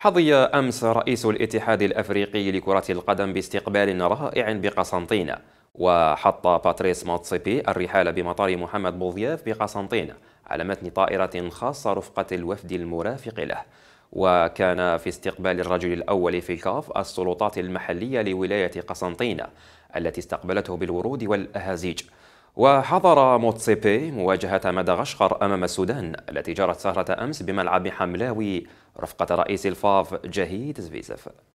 حظي أمس رئيس الاتحاد الأفريقي لكرة القدم باستقبال رائع بقسنطينة وحط باتريس ماتسيبي الرحالة بمطار محمد بوضياف بقسنطينة على متن طائرة خاصة رفقة الوفد المرافق له وكان في استقبال الرجل الأول في كاف السلطات المحلية لولاية قسنطينة التي استقبلته بالورود والأهازيج وحضر موتسيبي مواجهة مدغشقر أمام السودان التي جرت سهرة أمس بملعب حملاوي رفقة رئيس الفاف جهيد زفيزف